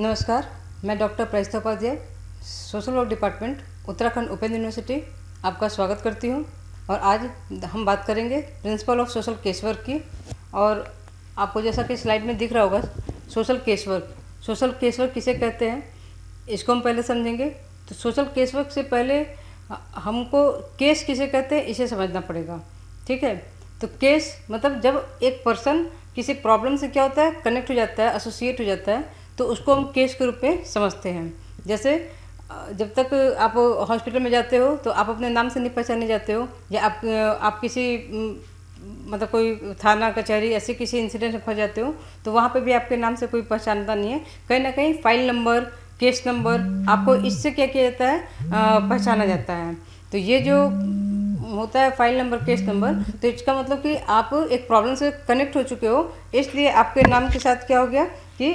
नमस्कार मैं doctor Upadhyay social work department Uttarakhand open university आपका स्वागत करती हूँ और आज हम बात करेंगे principle of social case work की और आपको जैसा कि स्लाइड में दिख रहा होगा social case work social case work किसे कहते हैं इसको हम पहले समझेंगे तो सोशल केस वर्क से पहले हमको केस किसे कहते हैं इसे समझना पड़ेगा ठीक है तो केस मतलब जब एक पर्सन किसी प्रॉब्लम से क्या होता है कनेक्ट हो जाता है एसोसिएट हो जाता है तो उसको हम केस के रूप में समझते हैं जैसे जब तक आप हॉस्पिटल में जाते हो तो आप अपने नाम से नहीं पहचाने जाते हो या आप आप किसी मतलब कोई थाना कचहरी ऐसे किसी इंसिडेंट में फंस जाते हो तो वहाँ पे भी आपके नाम से कोई पहचानता नहीं है कहीं ना कहीं फाइल नंबर केस नंबर आपको इससे क्या किया जाता है पहचाना जाता है तो ये जो होता है फाइल नंबर केस नंबर तो इसका मतलब कि आप एक प्रॉब्लम से कनेक्ट हो चुके हो इसलिए आपके नाम के साथ क्या हो गया कि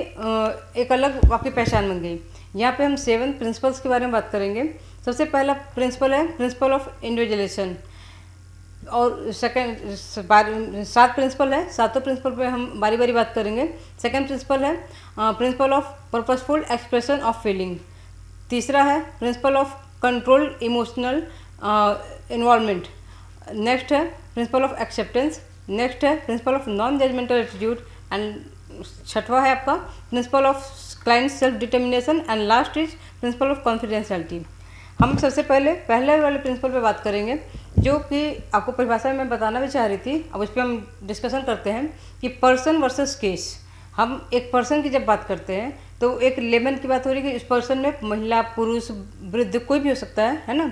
एक अलग आपकी पहचान बन गई यहाँ पे हम सेवन प्रिंसिपल्स के बारे में बात करेंगे सबसे पहला प्रिंसिपल है प्रिंसिपल ऑफ इंडिविजुअलेशन और सेकेंड सात प्रिंसिपल है सातों प्रिंसिपल पे हम बारी बारी बात करेंगे सेकेंड प्रिंसिपल है principle of purposeful expression of feeling तीसरा है principle of control emotional involvement next है प्रिंसिपल ऑफ एक्सेप्टेंस नेक्स्ट है principle of non judgemental attitude and छठवा है आपका principle of client self determination and last is principle of confidentiality हम सबसे पहले पहले वाले प्रिंसिपल पे बात करेंगे जो कि आपको परिभाषा में मैं बताना भी चाह रही थी अब उस पर हम डिस्कशन करते हैं कि पर्सन वर्सेस केस हम एक पर्सन की जब बात करते हैं तो एक लेमन की बात हो रही है कि इस पर्सन में महिला पुरुष वृद्ध कोई भी हो सकता है है ना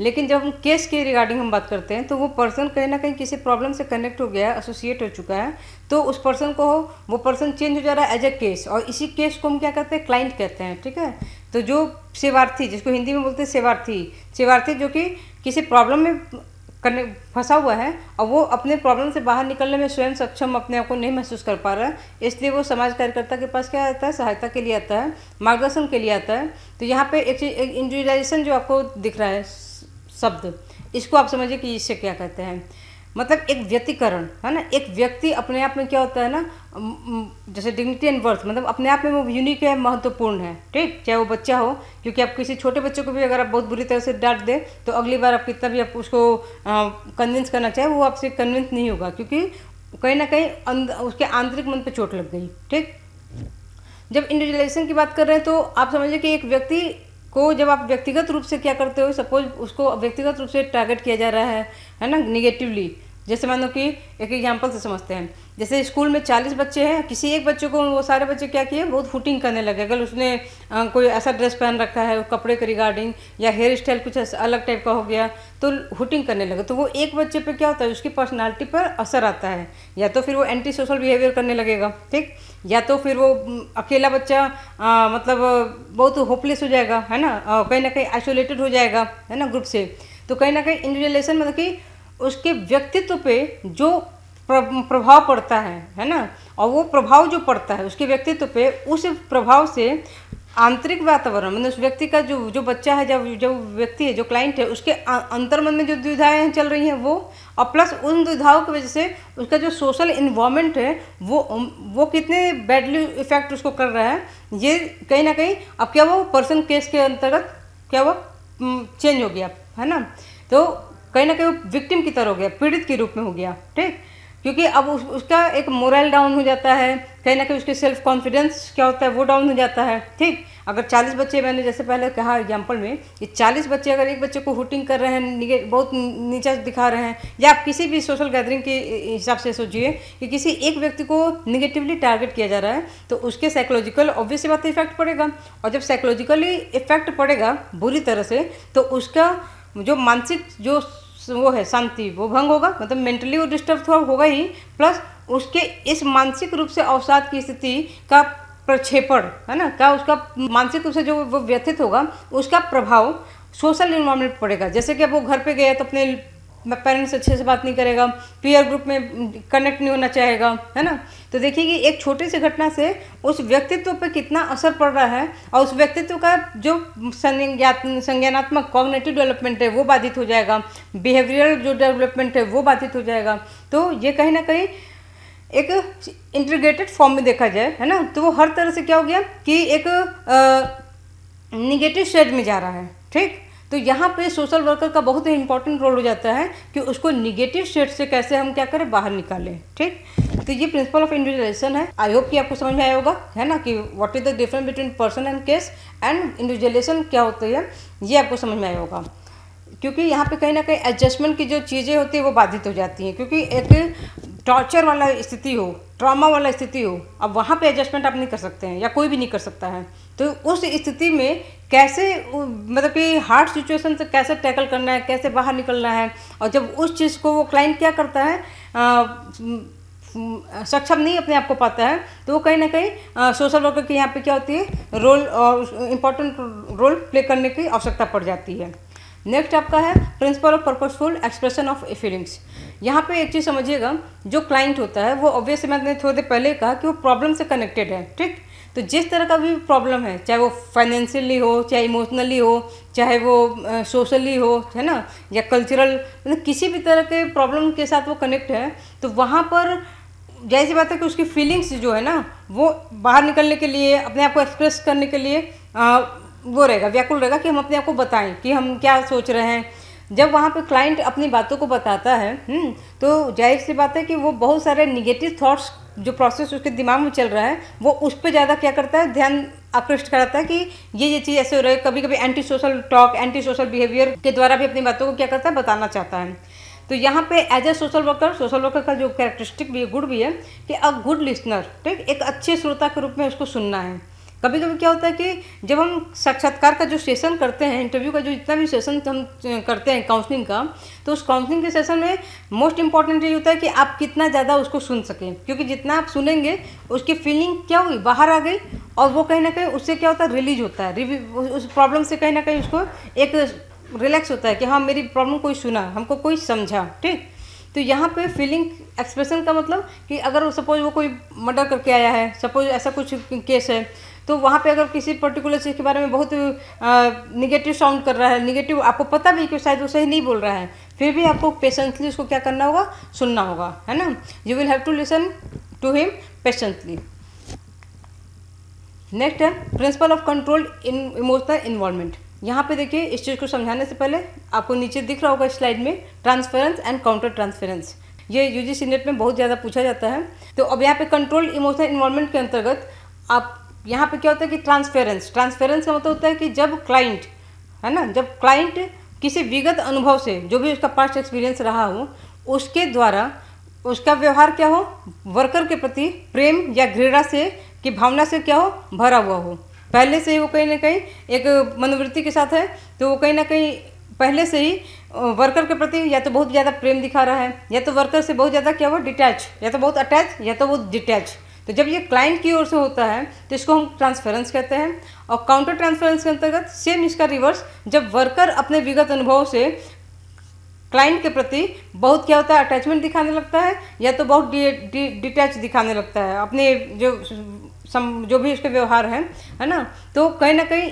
लेकिन जब हम केस के रिगार्डिंग हम बात करते हैं तो वो पर्सन कहीं ना कहीं किसी प्रॉब्लम से कनेक्ट हो गया एसोसिएट हो चुका है तो उस पर्सन को वो पर्सन चेंज हो जा रहा है एज अ केस और इसी केस को हम क्या कहते हैं क्लाइंट कहते हैं ठीक है तो जो सेवार्थी जिसको हिंदी में बोलते हैं सेवार्थी सेवार्थी जो कि किसी प्रॉब्लम में करने फंसा हुआ है और वो अपने प्रॉब्लम से बाहर निकलने में स्वयं सक्षम अपने आप को नहीं महसूस कर पा रहा है इसलिए वो समाज कार्यकर्ता के पास क्या आता है सहायता के लिए आता है मार्गदर्शन के लिए आता है तो यहाँ पे एक चीज इंडिविजुलाइजेशन जो आपको दिख रहा है शब्द इसको आप समझिए कि इससे क्या कहते हैं मतलब एक व्यक्तिकरण है ना एक व्यक्ति अपने आप में क्या होता है ना जैसे डिग्निटी एंड वर्थ मतलब अपने आप में वो यूनिक है महत्वपूर्ण है ठीक चाहे वो बच्चा हो क्योंकि आप किसी छोटे बच्चे को भी अगर आप बहुत बुरी तरह से डांट दें तो अगली बार आप कितना भी आप उसको कन्विंस करना चाहें वो आपसे कन्विंस नहीं होगा क्योंकि कहीं ना कहीं उसके आंतरिक मन पर चोट लग गई ठीक जब इंडिविजुअलाइजेशन की बात कर रहे हैं तो आप समझिए कि एक व्यक्ति को जब आप व्यक्तिगत रूप से क्या करते हो सपोज उसको व्यक्तिगत रूप से टारगेट किया जा रहा है है ना निगेटिवली जैसे मान लो कि एक एग्जाम्पल से समझते हैं जैसे स्कूल में चालीस बच्चे हैं किसी एक बच्चे को वो सारे बच्चे क्या किए बहुत फुटिंग करने लगे अगर उसने आ, कोई ऐसा ड्रेस पहन रखा है कपड़े के रिगार्डिंग या हेयर स्टाइल कुछ अलग टाइप का हो गया तो हुटिंग करने लगे तो वो एक बच्चे पर क्या होता है उसकी पर्सनैलिटी पर असर आता है या तो फिर वो एंटी सोशल बिहेवियर करने लगेगा ठीक या तो फिर वो अकेला बच्चा आ, मतलब बहुत होपलेस हो जाएगा है ना कहीं ना कहीं आइसोलेटेड हो जाएगा है ना ग्रुप से तो कहीं ना कहीं इंडिविजुअलेशन मतलब कि उसके व्यक्तित्व पे जो प्रभाव पड़ता है है ना और वो प्रभाव जो पड़ता है उसके व्यक्तित्व पे उस प्रभाव से आंतरिक वातावरण मतलब उस व्यक्ति का जो जो बच्चा है जब जो व्यक्ति है जो क्लाइंट है उसके अंतर्मन में जो दुविधाएँ चल रही हैं वो और प्लस उन दुविधाओं की वजह से उसका जो सोशल इन्वामेंट है वो वो कितने बैडली इफेक्ट उसको कर रहा है ये कहीं ना कहीं अब क्या वो पर्सन केस के अंतर्गत क्या वो चेंज हो गया है ना तो कहीं ना कहीं वो विक्टिम की तरह हो गया पीड़ित के रूप में हो गया ठीक क्योंकि अब उस, उसका एक मोरल डाउन हो जाता है कहीं ना कहीं उसके सेल्फ कॉन्फिडेंस क्या होता है वो डाउन हो जाता है ठीक अगर 40 बच्चे मैंने जैसे पहले कहा एग्जाम्पल में कि 40 बच्चे अगर एक बच्चे को हुटिंग कर रहे हैं बहुत नीचा दिखा रहे हैं या आप किसी भी सोशल गैदरिंग के हिसाब से सोचिए कि किसी एक व्यक्ति को निगेटिवली टारगेट किया जा रहा है तो उसके साइकोलॉजिकल ऑब्वियस बात इफेक्ट पड़ेगा और जब साइकोलॉजिकली इफेक्ट पड़ेगा बुरी तरह से तो उसका जो मानसिक जो वो है शांति वो भंग होगा मतलब मेंटली वो डिस्टर्ब थोड़ा होगा ही प्लस उसके इस मानसिक रूप से अवसाद की स्थिति का प्रक्षेपण है ना क्या उसका मानसिक रूप से जो वो व्यथित होगा उसका प्रभाव सोशल इन्वायरमेंट पड़ेगा जैसे कि अब वो घर पे गया तो अपने पेरेंट्स अच्छे से बात नहीं करेगा पीयर ग्रुप में कनेक्ट नहीं होना चाहेगा है ना तो देखिए कि एक छोटी सी घटना से उस व्यक्तित्व पर कितना असर पड़ रहा है और उस व्यक्तित्व का जो संज्ञानात्मक कॉग्नेटिव डेवलपमेंट है वो बाधित हो जाएगा बिहेवियरल जो डेवलपमेंट है वो बाधित हो जाएगा तो ये कहीं ना कहीं एक इंटीग्रेटेड फॉर्म में देखा जाए है ना तो वो हर तरह से क्या हो गया कि एक निगेटिव शेड में जा रहा है ठीक तो यहाँ पे सोशल वर्कर का बहुत ही इंपॉर्टेंट रोल हो जाता है कि उसको निगेटिव स्टेट से कैसे हम क्या करें बाहर निकालें ठीक तो ये प्रिंसिपल ऑफ इंडिविजुअलाइजेशन है आई होप कि आपको समझ में आया होगा है ना कि what is the difference between person and case and individualisation क्या होती है ये आपको समझ में आया होगा क्योंकि यहाँ पे कहीं ना कहीं एडजस्टमेंट की जो चीज़ें होती है वो बाधित हो जाती हैं क्योंकि एक टॉर्चर वाला स्थिति हो ट्रॉमा वाला स्थिति हो अब वहाँ पे एडजस्टमेंट आप नहीं कर सकते हैं या कोई भी नहीं कर सकता है तो उस स्थिति में कैसे मतलब कि हार्ड सिचुएशन से कैसे टैकल करना है कैसे बाहर निकलना है और जब उस चीज़ को वो क्लाइंट क्या करता है सक्षम नहीं अपने आप को पाता है तो वो कहीं ना कहीं सोशल वर्कर के यहाँ पे क्या होती है रोल और इम्पोर्टेंट रोल प्ले करने की आवश्यकता पड़ जाती है नेक्स्ट आपका है principle of purposeful expression of feelings यहाँ पे एक चीज़ समझिएगा जो क्लाइंट होता है वो ऑब्वियसली मैंने थोड़ी देर पहले कहा कि वो प्रॉब्लम से कनेक्टेड है ठीक तो जिस तरह का भी प्रॉब्लम है चाहे वो फाइनेंशियली हो चाहे इमोशनली हो चाहे वो सोशली हो है ना या कल्चरल मतलब किसी भी तरह के प्रॉब्लम के साथ वो कनेक्ट है तो वहाँ पर जैसी बात है कि उसकी फीलिंग्स जो है ना वो बाहर निकलने के लिए अपने आप को एक्सप्रेस करने के लिए आ, वो रहेगा व्याकुल रहेगा कि हम अपने आप को बताएं कि हम क्या सोच रहे हैं जब वहाँ पे क्लाइंट अपनी बातों को बताता है हम्म, तो जाहिर सी बात है कि वो बहुत सारे निगेटिव थाट्स जो प्रोसेस उसके दिमाग में चल रहा है वो उस पर ज़्यादा क्या करता है ध्यान आकृष्ट कराता है कि ये ये चीज़ ऐसे हो रही है कभी कभी anti social talk anti social behaviour के द्वारा भी अपनी बातों को क्या करता है बताना चाहता है तो यहाँ पे as a social worker social worker का जो कैरेक्टरिस्टिक भी है गुड भी है कि अ गुड लिसनर ठीक एक अच्छे श्रोता के रूप में उसको सुनना है कभी कभी क्या होता है कि जब हम साक्षात्कार का जो सेशन करते हैं इंटरव्यू का जो जितना भी सेशन हम करते हैं काउंसलिंग का तो उस काउंसलिंग के सेशन में मोस्ट इंपॉर्टेंट ये होता है कि आप कितना ज़्यादा उसको सुन सकें क्योंकि जितना आप सुनेंगे उसकी फीलिंग क्या हुई बाहर आ गई और वो कहीं ना कहीं उससे क्या होता है रिलीज होता है उस प्रॉब्लम से कहीं ना कहीं उसको एक रिलैक्स होता है कि हाँ मेरी प्रॉब्लम कोई सुना हमको कोई समझा ठीक तो यहाँ पे फीलिंग एक्सप्रेशन का मतलब कि अगर सपोज वो कोई मर्डर करके आया है सपोज ऐसा कुछ केस है तो वहाँ पे अगर किसी पर्टिकुलर चीज़ के बारे में बहुत निगेटिव साउंड कर रहा है निगेटिव आपको पता भी कि शायद वो सही नहीं बोल रहा है फिर भी आपको पेशेंसली उसको क्या करना होगा सुनना होगा है ना you will have to listen to him patiently next है principle of control in emotional involvement यहाँ पे देखिए इस चीज़ को समझाने से पहले आपको नीचे दिख रहा होगा स्लाइड में ट्रांसफेरेंस एंड काउंटर ट्रांसफेरेंस ये यूजीसी नेट में बहुत ज़्यादा पूछा जाता है तो अब यहाँ पे कंट्रोल इमोशनल इन्वॉल्वमेंट के अंतर्गत आप यहाँ पे क्या होता है कि ट्रांसफेरेंस ट्रांसफेरेंस का मतलब होता है कि जब क्लाइंट है ना जब क्लाइंट किसी विगत अनुभव से जो भी उसका पास्ट एक्सपीरियंस रहा हो उसके द्वारा उसका व्यवहार क्या हो वर्कर के प्रति प्रेम या घृणा से की भावना से क्या हो भरा हुआ हो पहले से ही वो कहीं ना कहीं एक मनोवृत्ति के साथ है तो वो कहीं ना कहीं पहले से ही वर्कर के प्रति या तो बहुत ज़्यादा प्रेम दिखा रहा है या तो वर्कर से बहुत ज़्यादा क्या हुआ डिटैच या तो बहुत अटैच या तो बहुत डिटैच तो जब ये क्लाइंट की ओर से होता है तो इसको हम ट्रांसफेरेंस कहते हैं और काउंटर ट्रांसफेरेंस के अंतर्गत सेम इसका रिवर्स जब वर्कर अपने विगत अनुभव से क्लाइंट के प्रति बहुत क्या होता है अटैचमेंट दिखाने लगता है या तो बहुत डिटैच दिखाने लगता है अपने जो सम जो भी उसके व्यवहार हैं है ना तो कहीं ना कहीं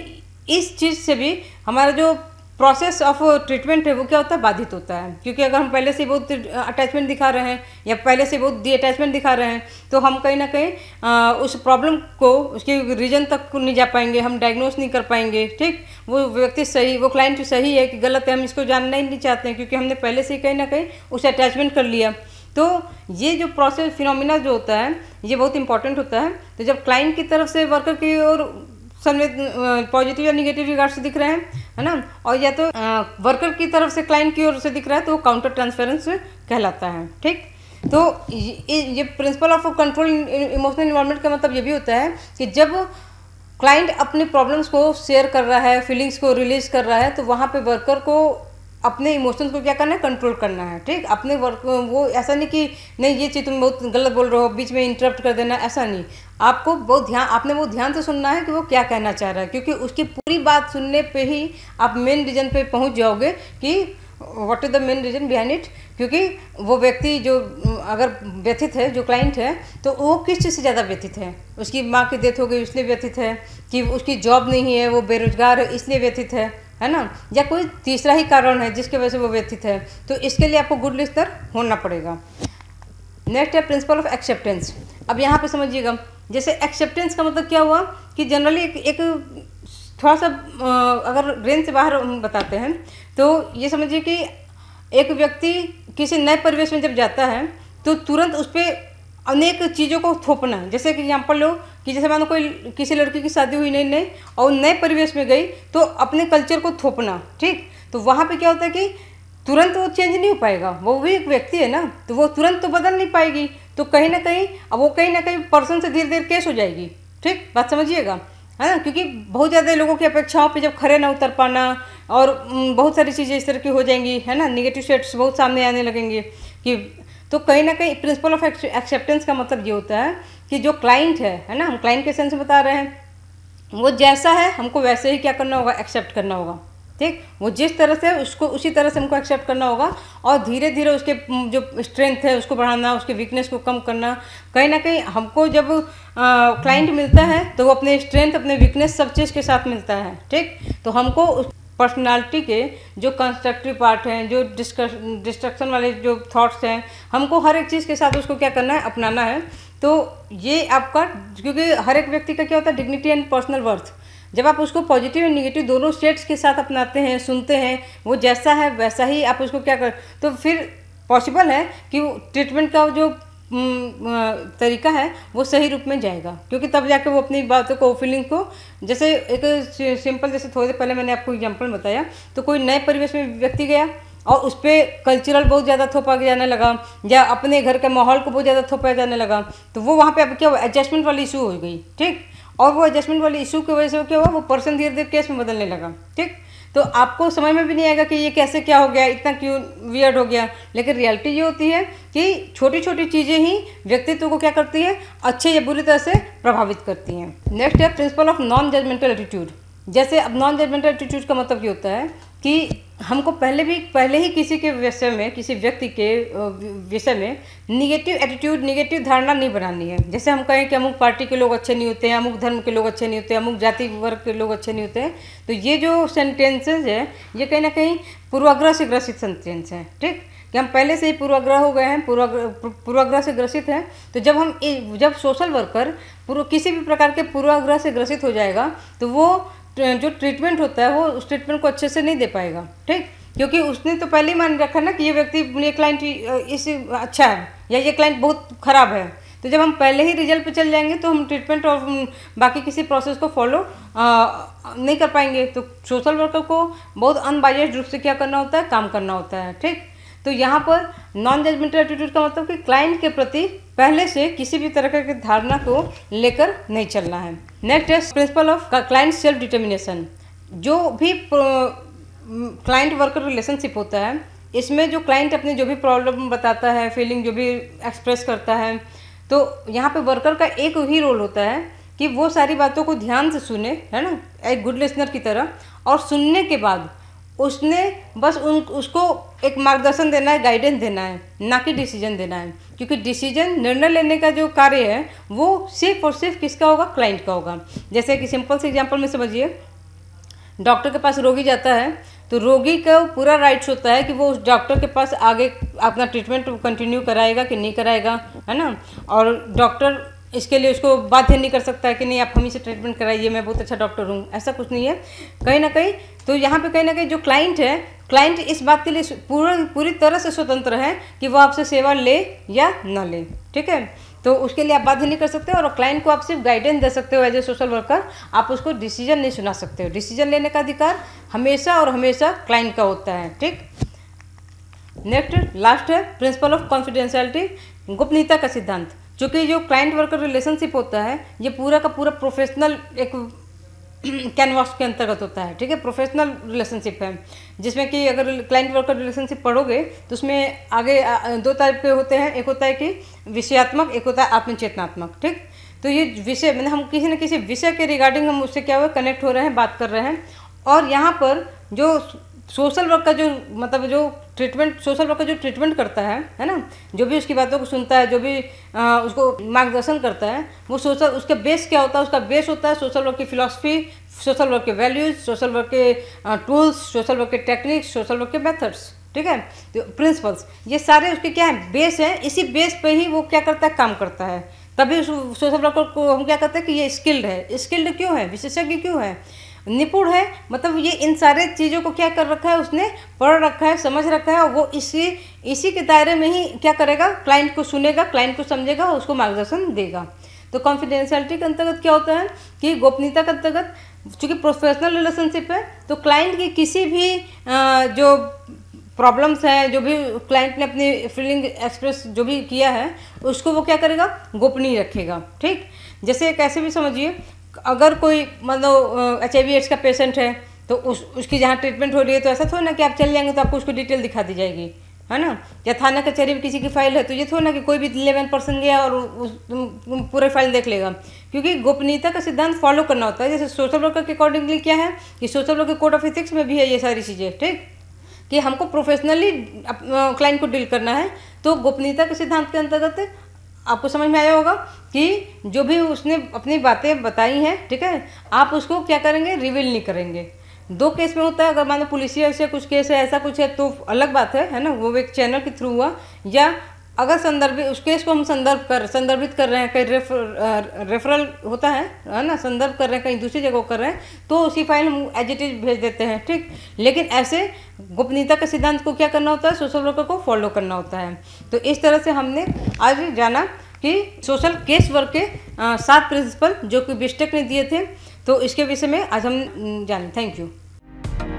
इस चीज़ से भी हमारा जो प्रोसेस ऑफ ट्रीटमेंट है वो क्या होता है बाधित होता है क्योंकि अगर हम पहले से बहुत अटैचमेंट uh, दिखा रहे हैं या पहले से बहुत डी अटैचमेंट दिखा रहे हैं तो हम कहीं ना कहीं uh, उस प्रॉब्लम को उसके रीजन तक नहीं जा पाएंगे हम डायग्नोस नहीं कर पाएंगे ठीक वो व्यक्ति सही वो क्लाइंट सही है कि गलत है हम इसको जानना ही नहीं चाहते हैं क्योंकि हमने पहले से ही कहीं ना कहीं उसे अटैचमेंट कर लिया तो ये जो प्रोसेस फिनोमिना जो होता है ये बहुत इंपॉर्टेंट होता है तो जब क्लाइंट की तरफ से वर्कर की ओर संवेद पॉजिटिव uh, या निगेटिव रिगार्ड्स दिख रहे हैं है ना और या तो वर्कर की तरफ से क्लाइंट की ओर से दिख रहा है तो वो काउंटर ट्रांसफेरेंस कहलाता है ठीक तो ये, ये principle of control emotional environment का मतलब ये भी होता है कि जब क्लाइंट अपने प्रॉब्लम्स को शेयर कर रहा है फीलिंग्स को रिलीज कर रहा है तो वहाँ पे वर्कर को अपने इमोशंस को क्या करना है कंट्रोल करना है ठीक अपने वर्क वो ऐसा नहीं कि नहीं ये चीज़ तुम बहुत गलत बोल रहे हो बीच में इंटरप्ट कर देना ऐसा नहीं आपको बहुत ध्यान आपने वो ध्यान से सुनना है कि वो क्या कहना चाह रहा है क्योंकि उसकी पूरी बात सुनने पे ही आप मेन रीज़न पे पहुंच जाओगे कि what is the main reason behind it क्योंकि वो व्यक्ति जो अगर व्यथित है जो क्लाइंट है तो वो किस चीज़ से ज़्यादा व्यथित है उसकी माँ की डेथ हो गई इसलिए व्यथित है कि उसकी जॉब नहीं है वो बेरोज़गार है इसलिए व्यथित है है ना या कोई तीसरा ही कारण है जिसकी वजह से वो व्यथित है तो इसके लिए आपको गुड लिस्टर होना पड़ेगा नेक्स्ट है प्रिंसिपल ऑफ एक्सेप्टेंस अब यहाँ पे समझिएगा जैसे एक्सेप्टेंस का मतलब क्या हुआ कि जनरली एक, एक थोड़ा सा अगर रेंज से बाहर बताते हैं तो ये समझिए कि एक व्यक्ति किसी नए परिवेश में जब जाता है तो तुरंत उस पर अनेक चीज़ों को थोपना जैसे कि एग्जाम्पल लो कि जैसे मानो कोई किसी लड़की की शादी हुई नहीं नहीं और नए परिवेश में गई तो अपने कल्चर को थोपना ठीक तो वहाँ पे क्या होता है कि तुरंत वो चेंज नहीं हो पाएगा वो भी एक व्यक्ति है ना तो वो तुरंत तो बदल नहीं पाएगी तो कहीं ना कहीं अब वो कहीं ना कहीं पर्सन से धीरे धीरे केस हो जाएगी ठीक बात समझिएगा है ना क्योंकि बहुत ज़्यादा लोगों की अपेक्षाओं पे जब खड़े ना उतर पाना और बहुत सारी चीज़ें इस तरह की हो जाएंगी है ना निगेटिव सेट्स बहुत सामने आने लगेंगे कि तो कहीं ना कहीं प्रिंसिपल ऑफ एक्सेप्टेंस का मतलब ये होता है कि जो क्लाइंट है है ना हम क्लाइंट के सेंस में बता रहे हैं वो जैसा है हमको वैसे ही क्या करना होगा एक्सेप्ट करना होगा ठीक वो जिस तरह से उसको उसी तरह से हमको एक्सेप्ट करना होगा और धीरे धीरे उसके जो स्ट्रेंथ है उसको बढ़ाना उसके वीकनेस को कम करना कहीं ना कहीं हमको जब क्लाइंट मिलता है तो वो अपने स्ट्रेंथ अपने वीकनेस सब चीज़ के साथ मिलता है ठीक तो हमको उस पर्सनालिटी के जो कंस्ट्रक्टिव पार्ट हैं जो डिस्ट्रक्शन वाले जो थॉट्स हैं हमको हर एक चीज़ के साथ उसको क्या करना है अपनाना है तो ये आपका क्योंकि हर एक व्यक्ति का क्या होता है डिग्निटी एंड पर्सनल वर्थ जब आप उसको पॉजिटिव एंड निगेटिव दोनों स्टेट्स के साथ अपनाते हैं सुनते हैं वो जैसा है वैसा ही आप उसको क्या कर तो फिर पॉसिबल है कि ट्रीटमेंट का जो हम्म, तरीका है वो सही रूप में जाएगा क्योंकि तब जाके वो अपनी बातों को फीलिंग को जैसे एक सिंपल जैसे थोड़ी देर पहले मैंने आपको एग्जांपल बताया तो कोई नए परिवेश में व्यक्ति गया और उस पर कल्चरल बहुत ज़्यादा थोपा जाने लगा या अपने घर के माहौल को बहुत ज़्यादा थोपा जाने लगा तो वो वहाँ पे अब क्या हुआ एडजस्टमेंट वाली इशू हो गई ठीक और वो एडजस्टमेंट वाली इशू की वजह से क्या हुआ वो पर्सन धीरे धीरे केस में बदलने लगा ठीक तो आपको समझ में भी नहीं आएगा कि ये कैसे क्या हो गया इतना क्यों वियर्ड हो गया लेकिन रियलिटी ये होती है कि छोटी छोटी चीज़ें ही व्यक्तित्व को क्या करती है अच्छे या बुरी तरह से प्रभावित करती हैं नेक्स्ट है principle of non judgemental attitude जैसे अब नॉन जजमेंटल एटीट्यूड का मतलब ये होता है कि हमको पहले भी पहले ही किसी के विषय में किसी व्यक्ति के विषय में निगेटिव एटीट्यूड निगेटिव धारणा नहीं बनानी है जैसे हम कहें कि अमुक पार्टी के लोग अच्छे नहीं होते हैं अमुक धर्म के लोग अच्छे नहीं होते अमुक जाति वर्ग के लोग अच्छे नहीं होते हैं तो ये जो सेंटेंसेज है ये कहीं ना कहीं पूर्वाग्रह से ग्रसित सेंटेंस हैं ठीक कि हम पहले से ही पूर्वाग्रह हो गए हैं पूर्वाग्रह पूर्वाग्रह से ग्रसित हैं तो जब हम जब सोशल वर्कर पूर्व किसी भी प्रकार के पूर्वाग्रह से ग्रसित हो जाएगा तो वो जो ट्रीटमेंट होता है वो उस ट्रीटमेंट को अच्छे से नहीं दे पाएगा ठीक क्योंकि उसने तो पहले ही मान रखा ना कि ये व्यक्ति ये क्लाइंट इस अच्छा है या ये क्लाइंट बहुत ख़राब है तो जब हम पहले ही रिजल्ट पे चल जाएंगे तो हम ट्रीटमेंट और बाकी किसी प्रोसेस को फॉलो नहीं कर पाएंगे तो सोशल वर्कर को बहुत अनबाइज रूप से क्या करना होता है काम करना होता है ठीक तो यहाँ पर नॉन जजमेंटल एटीट्यूड का मतलब कि क्लाइंट के प्रति पहले से किसी भी तरह की धारणा को लेकर नहीं चलना है नेक्स्ट है principle of client self determination जो भी क्लाइंट वर्कर रिलेशनशिप होता है इसमें जो क्लाइंट अपने जो भी प्रॉब्लम बताता है फीलिंग जो भी एक्सप्रेस करता है तो यहाँ पे वर्कर का एक ही रोल होता है कि वो सारी बातों को ध्यान से सुने है ना एक गुड लिसनर की तरह और सुनने के बाद उसने बस उन उसको एक मार्गदर्शन देना है गाइडेंस देना है ना कि डिसीजन देना है क्योंकि डिसीजन निर्णय लेने का जो कार्य है वो सिर्फ और सिर्फ किसका होगा क्लाइंट का होगा जैसे कि सिंपल से एग्जांपल में समझिए डॉक्टर के पास रोगी जाता है तो रोगी का पूरा राइट्स होता है कि वो उस डॉक्टर के पास आगे अपना ट्रीटमेंट कंटिन्यू कराएगा कि नहीं कराएगा है ना और डॉक्टर इसके लिए उसको बाध्य नहीं कर सकता है कि नहीं आप हम से ट्रीटमेंट कराइए मैं बहुत अच्छा डॉक्टर हूँ ऐसा कुछ नहीं है कहीं ना कहीं तो यहाँ पे कहीं ना कहीं जो क्लाइंट है क्लाइंट इस बात के लिए पूरा पूरी तरह से स्वतंत्र है कि वो आपसे सेवा ले या ना ले ठीक है तो उसके लिए आप बाध्य नहीं कर सकते और क्लाइंट को आप सिर्फ गाइडेंस दे सकते हो एज ए सोशल वर्कर आप उसको डिसीजन नहीं सुना सकते हो डिसीजन लेने का अधिकार हमेशा और हमेशा क्लाइंट का होता है ठीक नेक्स्ट लास्ट है प्रिंसिपल ऑफ कॉन्फिडेंशियलिटी गोपनीयता का सिद्धांत जो जो क्लाइंट वर्कर रिलेशनशिप होता है ये पूरा का पूरा प्रोफेशनल एक कैनवास के अंतर्गत होता है ठीक है प्रोफेशनल रिलेशनशिप है जिसमें कि अगर क्लाइंट वर्कर रिलेशनशिप पढ़ोगे तो उसमें आगे दो टाइप के होते हैं एक होता है कि विषयात्मक एक होता है आत्मचेतनात्मक ठीक तो ये विषय मतलब हम किसी न किसी विषय के रिगार्डिंग हम उससे क्या हुआ कनेक्ट हो रहे हैं बात कर रहे हैं और यहाँ पर जो सोशल वर्क का जो मतलब जो ट्रीटमेंट सोशल वर्क का जो ट्रीटमेंट करता है है ना जो भी उसकी बातों को सुनता है जो भी आ, उसको मार्गदर्शन करता है वो सोशल उसके बेस क्या होता है उसका बेस होता है सोशल वर्क की फिलॉसफी सोशल वर्क के वैल्यूज सोशल वर्क के टूल्स सोशल वर्क के टेक्निक्स सोशल वर्क के मेथड्स ठीक है तो प्रिंसिपल्स ये सारे उसके क्या है बेस हैं इसी बेस पर ही वो क्या करता है काम करता है तभी उस सोशल वर्कर को हम क्या कहते हैं कि ये स्किल्ड है स्किल्ड क्यों है विशेषज्ञ क्यों है निपुण है मतलब ये इन सारे चीज़ों को क्या कर रखा है उसने पढ़ रखा है समझ रखा है और वो इसी इसी के दायरे में ही क्या करेगा क्लाइंट को सुनेगा क्लाइंट को समझेगा और उसको मार्गदर्शन देगा तो कॉन्फिडेंशियलिटी के अंतर्गत क्या होता है कि गोपनीयता के अंतर्गत चूँकि प्रोफेशनल रिलेशनशिप है तो क्लाइंट की किसी भी जो प्रॉब्लम्स हैं जो भी क्लाइंट ने अपनी फीलिंग एक्सप्रेस जो भी किया है उसको वो क्या करेगा गोपनीय रखेगा ठीक जैसे कैसे भी समझिए अगर कोई मतलब एच आई एड्स का पेशेंट है तो उस उसकी जहाँ ट्रीटमेंट हो रही है तो ऐसा थोड़ा ना कि आप चले जाएंगे तो आपको उसको डिटेल दिखा दी जाएगी है ना या थाना कचहरी में किसी की फाइल है तो ये थोड़ा ना कि कोई भी इलेवन पर्सन गया और उस पूरे फाइल देख लेगा क्योंकि गोपनीयता का सिद्धांत फॉलो करना होता है जैसे सोशल वर्कर के अकॉर्डिंगली क्या है कि social worker code of ethics में भी है ये सारी चीज़ें ठीक कि हमको प्रोफेशनली क्लाइंट को डील करना है तो गोपनीयता के सिद्धांत के अंतर्गत आपको समझ में आया होगा कि जो भी उसने अपनी बातें बताई हैं ठीक है आप उसको क्या करेंगे रिवील नहीं करेंगे दो केस में होता है अगर मानो पुलिसिया से कुछ केस है ऐसा कुछ है तो अलग बात है है ना वो एक चैनल के थ्रू हुआ या अगर संदर्भित उस केस को हम संदर्भ कर संदर्भित कर रहे हैं कहीं रेफर, रेफरल होता है है ना संदर्भ कर रहे हैं कहीं दूसरी जगह कर रहे हैं तो उसी फाइल हम एज इट इज भेज देते हैं ठीक लेकिन ऐसे गोपनीयता के सिद्धांत को क्या करना होता है सोशल वर्कर को फॉलो करना होता है तो इस तरह से हमने आज जाना कि सोशल केस वर्क के सात प्रिंसिपल जो कि बिस्टेक ने दिए थे तो इसके विषय में आज हम जाने थैंक यू